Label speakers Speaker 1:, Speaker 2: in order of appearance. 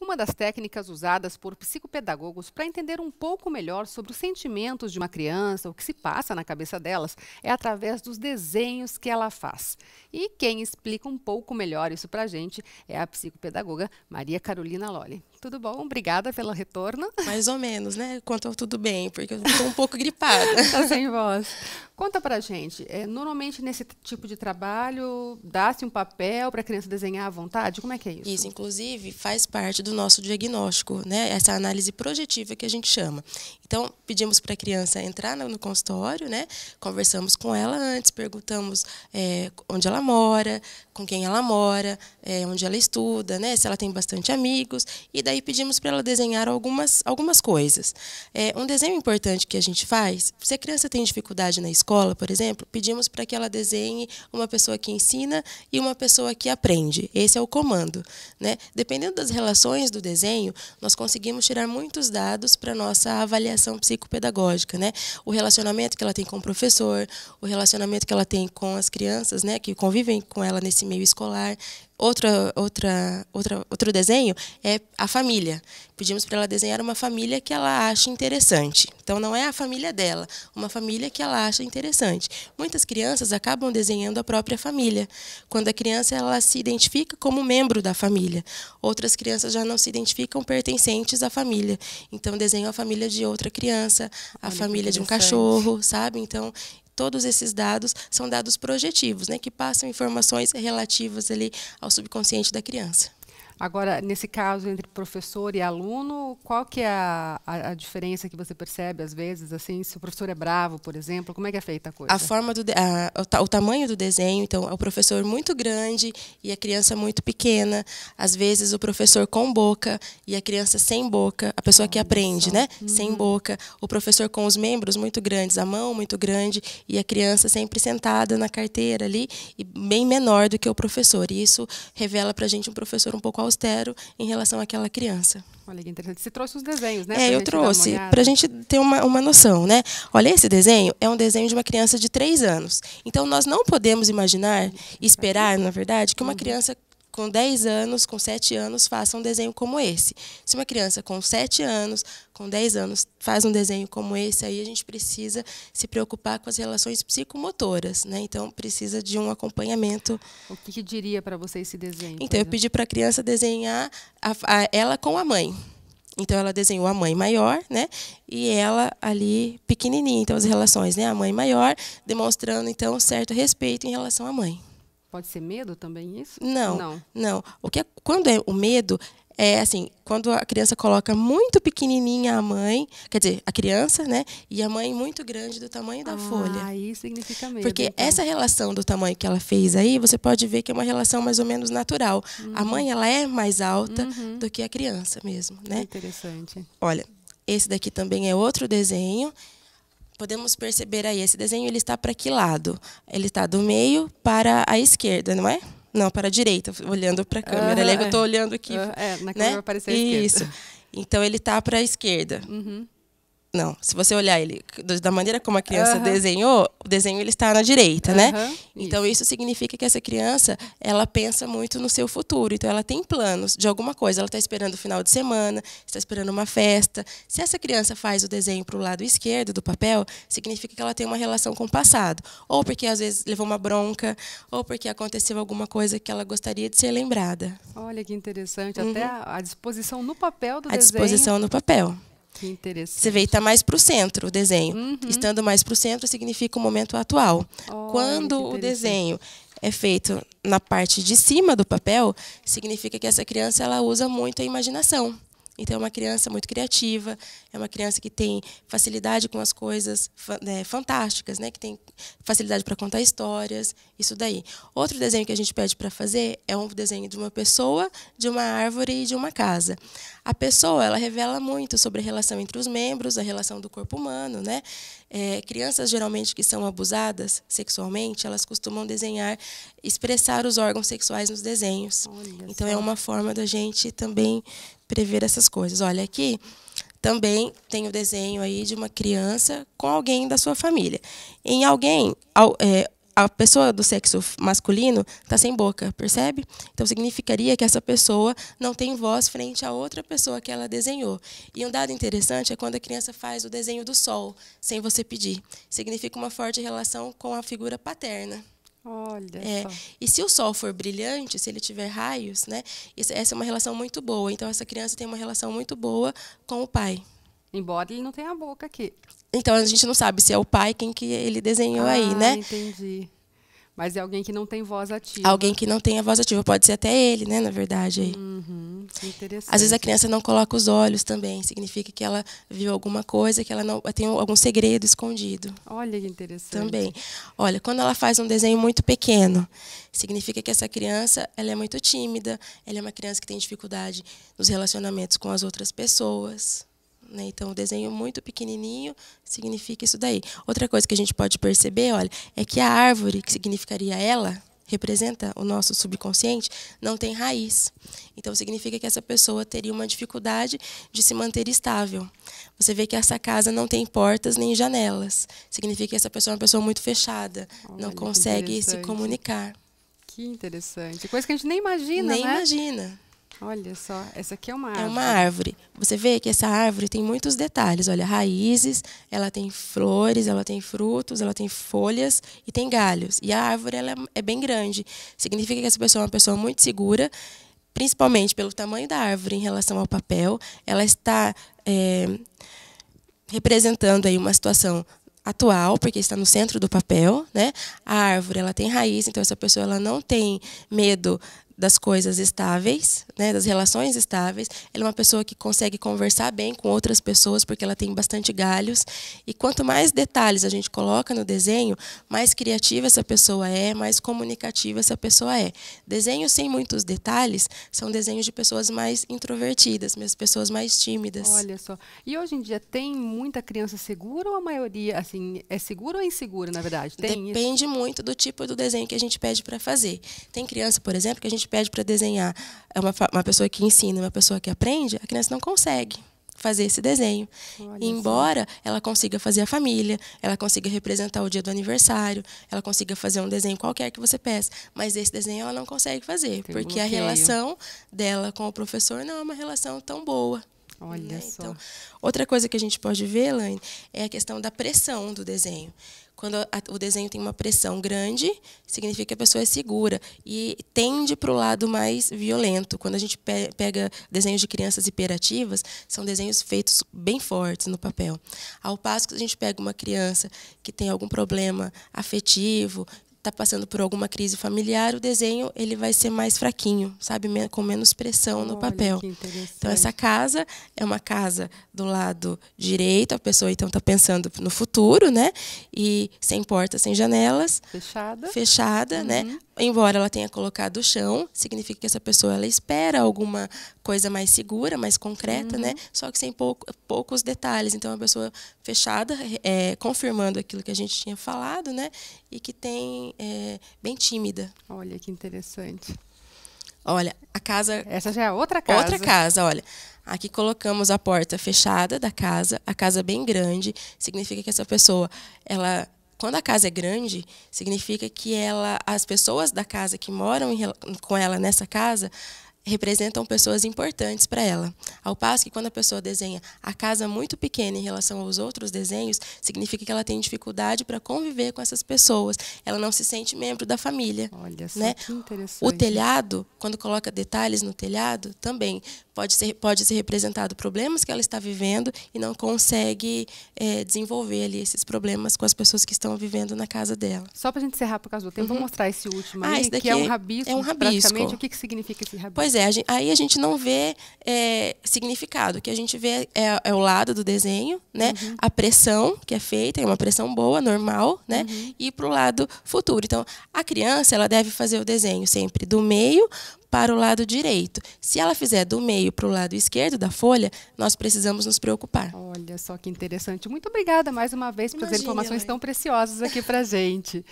Speaker 1: uma das técnicas usadas por psicopedagogos para entender um pouco melhor sobre os sentimentos de uma criança, o que se passa na cabeça delas, é através dos desenhos que ela faz. E quem explica um pouco melhor isso para a gente é a psicopedagoga Maria Carolina Lolli tudo bom? Obrigada pelo retorno.
Speaker 2: Mais ou menos, né? Quanto tudo bem, porque eu estou
Speaker 1: um pouco gripada. tá sem voz. Conta pra gente, é, normalmente nesse tipo de
Speaker 2: trabalho, dá-se um papel para a criança desenhar à vontade? Como é que é isso? Isso, inclusive, faz parte do nosso diagnóstico, né? Essa análise projetiva que a gente chama. Então, pedimos para a criança entrar no consultório, né? Conversamos com ela antes, perguntamos é, onde ela mora, com quem ela mora, é, onde ela estuda, né? Se ela tem bastante amigos. E daí pedimos para ela desenhar algumas, algumas coisas. É, um desenho importante que a gente faz, se a criança tem dificuldade na escola, por exemplo, pedimos para que ela desenhe uma pessoa que ensina e uma pessoa que aprende. Esse é o comando. Né? Dependendo das relações do desenho, nós conseguimos tirar muitos dados para nossa avaliação psicopedagógica. Né? O relacionamento que ela tem com o professor, o relacionamento que ela tem com as crianças né, que convivem com ela nesse meio escolar. Outra, outra, outra, outro desenho é a família. Pedimos para ela desenhar uma família que ela acha interessante. Então, não é a família dela, uma família que ela acha interessante. Muitas crianças acabam desenhando a própria família, quando a criança ela se identifica como membro da família. Outras crianças já não se identificam pertencentes à família. Então, desenham a família de outra criança, a Olha família de um cachorro, sabe? Então, todos esses dados são dados projetivos, né, que passam informações relativas ali ao subconsciente da criança. Agora, nesse caso
Speaker 1: entre professor e aluno, qual que é a, a, a, diferença que você percebe às vezes, assim, se o professor é bravo, por exemplo, como é que é feita a coisa? A forma
Speaker 2: do a, o, o tamanho do desenho, então, é o professor muito grande e a criança muito pequena. Às vezes o professor com boca e a criança sem boca, a pessoa que aprende, né? Uhum. Sem boca, o professor com os membros muito grandes, a mão muito grande e a criança sempre sentada na carteira ali e bem menor do que o professor. E isso revela para a gente um professor um pouco austero em relação àquela criança.
Speaker 1: Olha que interessante. Você trouxe os desenhos, né? É, eu trouxe, para a gente
Speaker 2: ter uma, uma noção, né? Olha, esse desenho é um desenho de uma criança de 3 anos. Então, nós não podemos imaginar, esperar, na verdade, que uma uhum. criança com 10 anos, com 7 anos, faça um desenho como esse. Se uma criança com 7 anos, com 10 anos, faz um desenho como esse, aí a gente precisa se preocupar com as relações psicomotoras. Né? Então, precisa de um acompanhamento.
Speaker 1: O que, que diria
Speaker 2: para você esse desenho? Então, eu né? pedi para a criança desenhar a, a, ela com a mãe. Então ela desenhou a mãe maior, né? E ela ali pequenininha, então as relações, né? A mãe maior demonstrando então certo respeito em relação à mãe.
Speaker 1: Pode ser medo também isso? Não, não.
Speaker 2: não. O que é, quando é o medo é assim, quando a criança coloca muito pequenininha a mãe, quer dizer, a criança, né, e a mãe muito grande do tamanho da ah, folha. Aí significa medo. Porque então. essa relação do tamanho que ela fez aí, você pode ver que é uma relação mais ou menos natural. Uhum. A mãe ela é mais alta uhum. do que a criança mesmo, né? interessante. Olha, esse daqui também é outro desenho podemos perceber aí, esse desenho ele está para que lado? Ele está do meio para a esquerda, não é? Não, para a direita, olhando para a câmera. Uhum, eu estou é. olhando aqui. Uhum, é, na né? câmera né? vai aparecer a esquerda. Isso. Então, ele está para a esquerda. Uhum. Não, se você olhar ele da maneira como a criança uhum. desenhou, o desenho ele está na direita, uhum. né? Então isso. isso significa que essa criança ela pensa muito no seu futuro. Então ela tem planos de alguma coisa. Ela está esperando o final de semana, está esperando uma festa. Se essa criança faz o desenho para o lado esquerdo do papel, significa que ela tem uma relação com o passado, ou porque às vezes levou uma bronca, ou porque aconteceu alguma coisa que ela gostaria de ser lembrada.
Speaker 1: Olha que interessante, uhum. até a, disposição no papel do a desenho. A disposição no papel.
Speaker 2: Que interessante. Você vê, está mais para o centro o desenho. Uhum. Estando mais para o centro significa o momento atual. Oh, Quando o desenho é feito na parte de cima do papel, significa que essa criança ela usa muito a imaginação. Então, é uma criança muito criativa, é uma criança que tem facilidade com as coisas né, fantásticas, né? que tem facilidade para contar histórias, isso daí. Outro desenho que a gente pede para fazer é um desenho de uma pessoa, de uma árvore e de uma casa. A pessoa ela revela muito sobre a relação entre os membros, a relação do corpo humano. Né? É, crianças geralmente que são abusadas sexualmente, elas costumam desenhar, expressar os órgãos sexuais nos desenhos. Olha então, só. é uma forma da gente também prever essas coisas. Olha aqui, também tem o desenho aí de uma criança com alguém da sua família. Em alguém, ao, é, a pessoa do sexo masculino está sem boca, percebe? Então significaria que essa pessoa não tem voz frente a outra pessoa que ela desenhou. E um dado interessante é quando a criança faz o desenho do sol, sem você pedir. Significa uma forte relação com a figura paterna. Olha é. E se o sol for brilhante, se ele tiver raios, né? Essa é uma relação muito boa. Então essa criança tem uma relação muito boa com o pai. Embora ele não tenha a boca aqui. Então a gente não sabe se é o pai quem que ele desenhou ah, aí, né?
Speaker 1: Entendi. Mas é alguém que não tem voz ativa. Alguém que não tem a voz
Speaker 2: ativa, pode ser até ele, né? Na verdade aí. Uhum. É Às vezes a criança não coloca os olhos também, significa que ela viu alguma coisa, que ela não tem algum segredo escondido. Olha que interessante. Também. Olha, quando ela faz um desenho muito pequeno, significa que essa criança ela é muito tímida, ela é uma criança que tem dificuldade nos relacionamentos com as outras pessoas. Né? Então, o desenho muito pequenininho significa isso daí. Outra coisa que a gente pode perceber, olha, é que a árvore, que significaria ela, representa o nosso subconsciente, não tem raiz. Então significa que essa pessoa teria uma dificuldade de se manter estável. Você vê que essa casa não tem portas nem janelas. Significa que essa pessoa é uma pessoa muito fechada, Olha, não consegue se comunicar.
Speaker 1: Que interessante. Coisa que a gente nem imagina, nem né? Nem imagina. Olha só, essa aqui é uma
Speaker 2: árvore. É uma árvore. Você vê que essa árvore tem muitos detalhes. Olha, raízes, ela tem flores, ela tem frutos, ela tem folhas e tem galhos. E a árvore ela é, é bem grande. Significa que essa pessoa é uma pessoa muito segura, principalmente pelo tamanho da árvore em relação ao papel. Ela está é, representando aí uma situação atual, porque está no centro do papel, né? A árvore, ela tem raiz, então essa pessoa ela não tem medo das coisas estáveis, né, das relações estáveis. Ela é uma pessoa que consegue conversar bem com outras pessoas porque ela tem bastante galhos. E quanto mais detalhes a gente coloca no desenho, mais criativa essa pessoa é, mais comunicativa essa pessoa é. Desenhos sem muitos detalhes são desenhos de pessoas mais introvertidas, mesmo pessoas mais tímidas. Olha
Speaker 1: só. E hoje em dia tem muita criança segura ou a
Speaker 2: maioria assim é segura ou insegura, na verdade? Tem Depende isso? muito do tipo do desenho que a gente pede para fazer. Tem criança, por exemplo, que a gente pede para desenhar é uma, uma pessoa que ensina, uma pessoa que aprende, a criança não consegue fazer esse desenho. Embora ela consiga fazer a família, ela consiga representar o dia do aniversário, ela consiga fazer um desenho qualquer que você peça, mas esse desenho ela não consegue fazer, Tem porque bloqueio. a relação dela com o professor não é uma relação tão boa. Olha né? só. Então, outra coisa que a gente pode ver, Elaine, é a questão da pressão do desenho. Quando a, o desenho tem uma pressão grande, significa que a pessoa é segura e tende para o lado mais violento. Quando a gente pe pega desenhos de crianças hiperativas, são desenhos feitos bem fortes no papel. Ao passo que a gente pega uma criança que tem algum problema afetivo, está passando por alguma crise familiar, o desenho ele vai ser mais fraquinho, sabe, com menos pressão no Olha, papel. Então essa casa é uma casa do lado direito, a pessoa então está pensando no futuro, né? E sem portas, sem janelas, fechada, fechada, né? uhum. né? embora ela tenha colocado o chão, significa que essa pessoa ela espera alguma coisa mais segura, mais concreta, né? uhum. né? Só que sem pouco, poucos detalhes. Então, é uma pessoa fechada, é, confirmando aquilo que a gente tinha falado, né? E que tem é, bem tímida. Olha que interessante. Olha, a casa. Essa já é outra casa. Outra casa, olha. Aqui colocamos a porta fechada da casa, a casa bem grande, significa que essa pessoa ela quando a casa é grande, significa que ela, as pessoas da casa que moram em, com ela nessa casa representam pessoas importantes para ela. Ao passo que quando a pessoa desenha a casa muito pequena em relação aos outros desenhos, significa que ela tem dificuldade para conviver com essas pessoas. Ela não se sente membro da família. Olha só né? que interessante. O telhado, quando coloca detalhes no telhado, também pode ser, pode ser representado problemas que ela está vivendo e não consegue é, desenvolver ali esses problemas com as pessoas que estão vivendo na casa dela.
Speaker 1: Só para a gente encerrar por causa do tempo, uhum. vou mostrar esse último ah, aí, que é, é um rabisco. É um rabisco. O que, que significa esse rabisco? Pois é, a gente,
Speaker 2: aí a gente não vê é, significado. O que a gente vê é, é o lado do desenho, né? Uhum. A pressão que é feita, é uma pressão boa, normal, né? Uhum. E para o lado futuro. Então, a criança ela deve fazer o desenho sempre do meio para o lado direito. Se ela fizer do meio para o lado esquerdo da folha, nós precisamos nos preocupar.
Speaker 1: Olha só que interessante. Muito obrigada mais uma vez por fazer trazer informações né? tão preciosas aqui para gente.